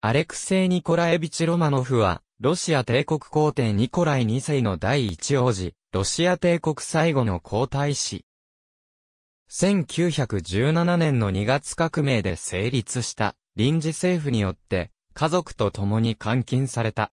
アレクセイ・ニコラエビチ・ロマノフは、ロシア帝国皇帝ニコライ2世の第一王子、ロシア帝国最後の皇太子。1917年の2月革命で成立した臨時政府によって家族と共に監禁された。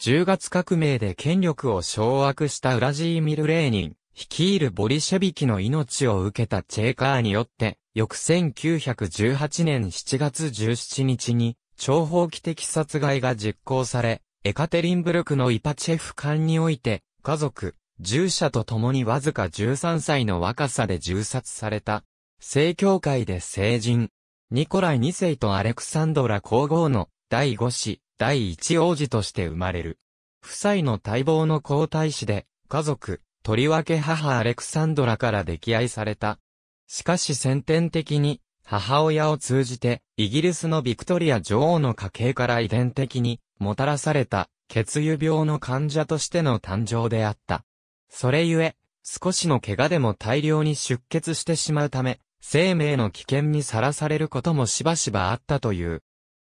10月革命で権力を掌握したウラジーミル・レーニン、率いるボリシェビキの命を受けたチェーカーによって、翌1918年7月17日に長方期的殺害が実行され、エカテリンブルクのイパチェフ艦において、家族、従者と共にわずか13歳の若さで銃殺された。正教会で成人。ニコライ2世とアレクサンドラ皇后の第5子、第1王子として生まれる。夫妻の待望の皇太子で、家族、とりわけ母アレクサンドラから溺愛された。しかし先天的に、母親を通じて、イギリスのビクトリア女王の家系から遺伝的に、もたらされた、血友病の患者としての誕生であった。それゆえ、少しの怪我でも大量に出血してしまうため、生命の危険にさらされることもしばしばあったという。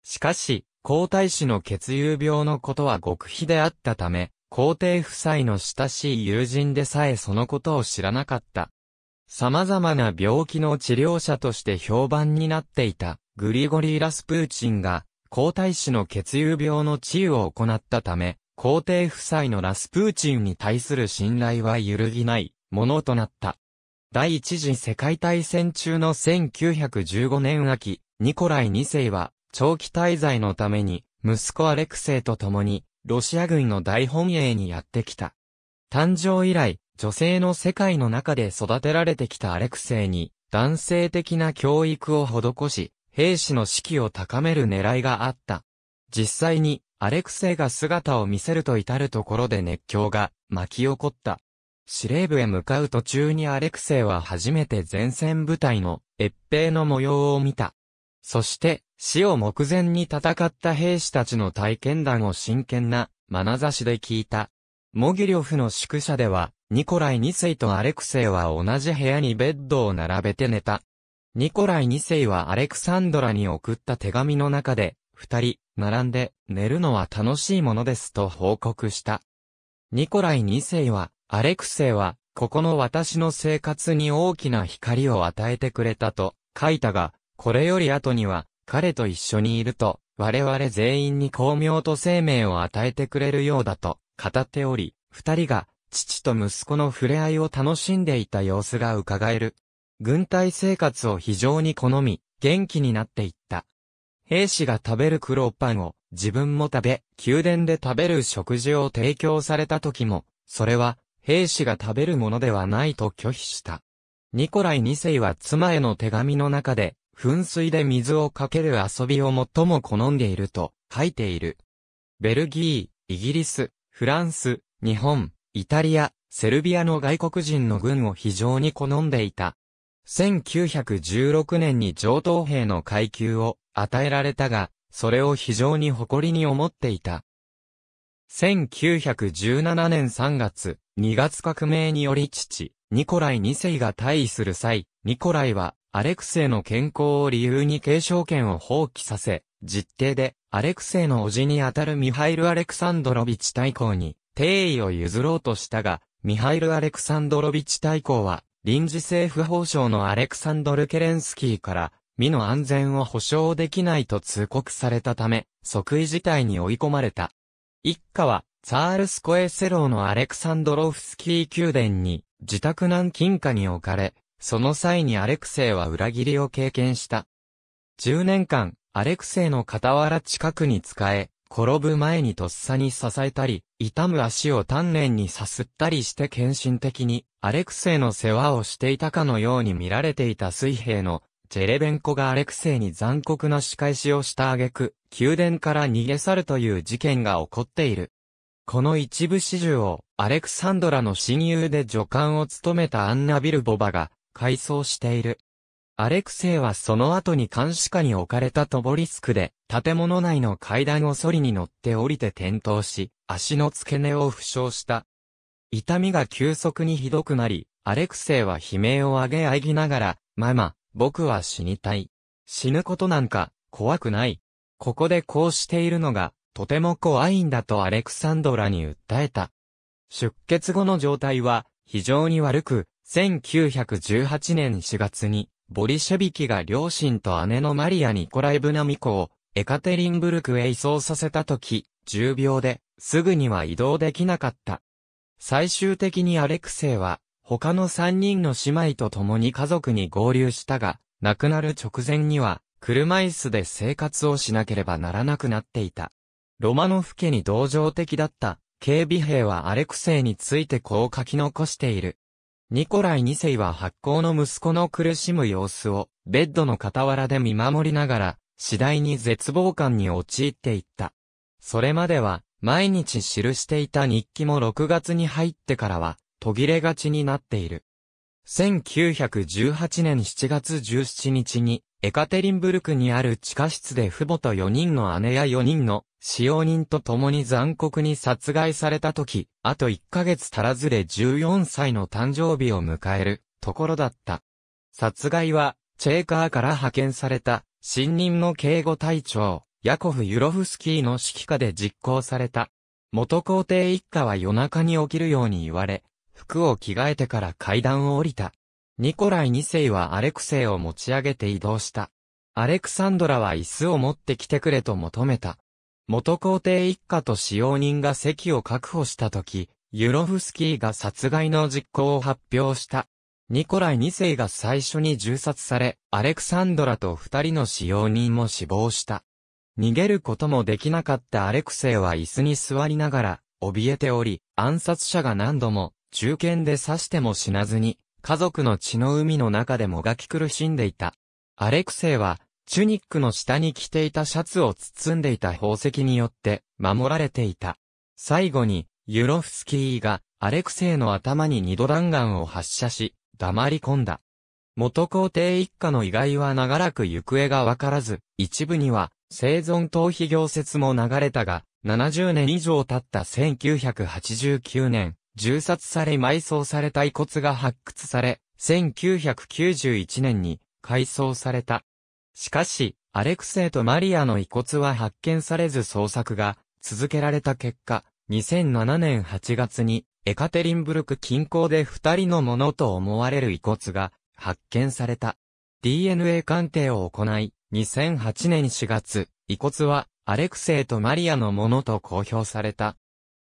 しかし、皇太子の血友病のことは極秘であったため、皇帝夫妻の親しい友人でさえそのことを知らなかった。様々な病気の治療者として評判になっていた、グリゴリー・ラスプーチンが、皇太子の血友病の治癒を行ったため、皇帝夫妻のラスプーチンに対する信頼は揺るぎないものとなった。第一次世界大戦中の1915年秋、ニコライ2世は長期滞在のために息子アレクセイと共にロシア軍の大本営にやってきた。誕生以来、女性の世界の中で育てられてきたアレクセイに、男性的な教育を施し、兵士の士気を高める狙いがあった。実際に、アレクセイが姿を見せると至るところで熱狂が巻き起こった。司令部へ向かう途中にアレクセイは初めて前線部隊の越兵の模様を見た。そして、死を目前に戦った兵士たちの体験談を真剣な眼差しで聞いた。モギリョフの宿舎では、ニコライ2世とアレクセイは同じ部屋にベッドを並べて寝た。ニコライ2世はアレクサンドラに送った手紙の中で、二人、並んで、寝るのは楽しいものですと報告した。ニコライ2世は、アレクセイは、ここの私の生活に大きな光を与えてくれたと書いたが、これより後には、彼と一緒にいると、我々全員に巧妙と生命を与えてくれるようだと語っており、二人が父と息子の触れ合いを楽しんでいた様子が伺える。軍隊生活を非常に好み、元気になっていった。兵士が食べる黒パンを自分も食べ、宮殿で食べる食事を提供された時も、それは兵士が食べるものではないと拒否した。ニコライ2世は妻への手紙の中で、噴水で水をかける遊びを最も好んでいると書いている。ベルギー、イギリス、フランス、日本、イタリア、セルビアの外国人の軍を非常に好んでいた。1916年に上等兵の階級を与えられたが、それを非常に誇りに思っていた。1917年3月、2月革命により父、ニコライ2世が退位する際、ニコライは、アレクセイの健康を理由に継承権を放棄させ、実定で、アレクセイの叔父にあたるミハイル・アレクサンドロビチ大公に、帝位を譲ろうとしたが、ミハイル・アレクサンドロビチ大公は、臨時政府法相のアレクサンドル・ケレンスキーから、身の安全を保障できないと通告されたため、即位事態に追い込まれた。一家は、ツァールスコエセローのアレクサンドロフスキー宮殿に、自宅南近下に置かれ、その際にアレクセイは裏切りを経験した。10年間、アレクセイの傍ら近くに仕え、転ぶ前にとっさに支えたり、痛む足を丹念にさすったりして献身的に、アレクセイの世話をしていたかのように見られていた水兵の、ジェレベンコがアレクセイに残酷な仕返しをした挙句、宮殿から逃げ去るという事件が起こっている。この一部始終を、アレクサンドラの親友で助官を務めたアンナ・ビルボバが、回想している。アレクセイはその後に監視下に置かれたトボリスクで、建物内の階段をソリに乗って降りて転倒し、足の付け根を負傷した。痛みが急速にひどくなり、アレクセイは悲鳴を上げあぎながら、ママ、僕は死にたい。死ぬことなんか、怖くない。ここでこうしているのが、とても怖いんだとアレクサンドラに訴えた。出血後の状態は、非常に悪く、1918年4月に、ボリシェビキが両親と姉のマリア・ニコライブナミコをエカテリンブルクへ移送させたとき、重病で、すぐには移動できなかった。最終的にアレクセイは、他の3人の姉妹と共に家族に合流したが、亡くなる直前には、車椅子で生活をしなければならなくなっていた。ロマノフ家に同情的だった、警備兵はアレクセイについてこう書き残している。ニコライ2世は発行の息子の苦しむ様子を、ベッドの傍らで見守りながら、次第に絶望感に陥っていった。それまでは、毎日記していた日記も6月に入ってからは、途切れがちになっている。1918年7月17日に、エカテリンブルクにある地下室で父母と4人の姉や4人の使用人と共に残酷に殺害された時、あと1ヶ月足らずで14歳の誕生日を迎えるところだった。殺害は、チェーカーから派遣された、新任の警護隊長、ヤコフ・ユロフスキーの指揮下で実行された。元皇帝一家は夜中に起きるように言われ、服を着替えてから階段を降りた。ニコライ二世はアレクセイを持ち上げて移動した。アレクサンドラは椅子を持ってきてくれと求めた。元皇帝一家と使用人が席を確保したとき、ユロフスキーが殺害の実行を発表した。ニコライ2世が最初に銃殺され、アレクサンドラと二人の使用人も死亡した。逃げることもできなかったアレクセイは椅子に座りながら、怯えており、暗殺者が何度も、中堅で刺しても死なずに、家族の血の海の中でもがき苦しんでいた。アレクセイは、チュニックの下に着ていたシャツを包んでいた宝石によって守られていた。最後に、ユロフスキーがアレクセイの頭に二度弾丸を発射し、黙り込んだ。元皇帝一家の意外は長らく行方がわからず、一部には生存逃避行説も流れたが、70年以上経った1989年、銃殺され埋葬された遺骨が発掘され、1991年に改装された。しかし、アレクセイとマリアの遺骨は発見されず捜索が続けられた結果、2007年8月にエカテリンブルク近郊で二人のものと思われる遺骨が発見された。DNA 鑑定を行い、2008年4月、遺骨はアレクセイとマリアのものと公表された。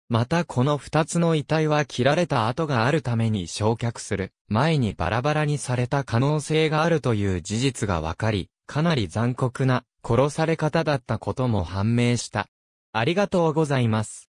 またこの二つの遺体は切られた跡があるために焼却する前にバラバラにされた可能性があるという事実がわかり、かなり残酷な殺され方だったことも判明した。ありがとうございます。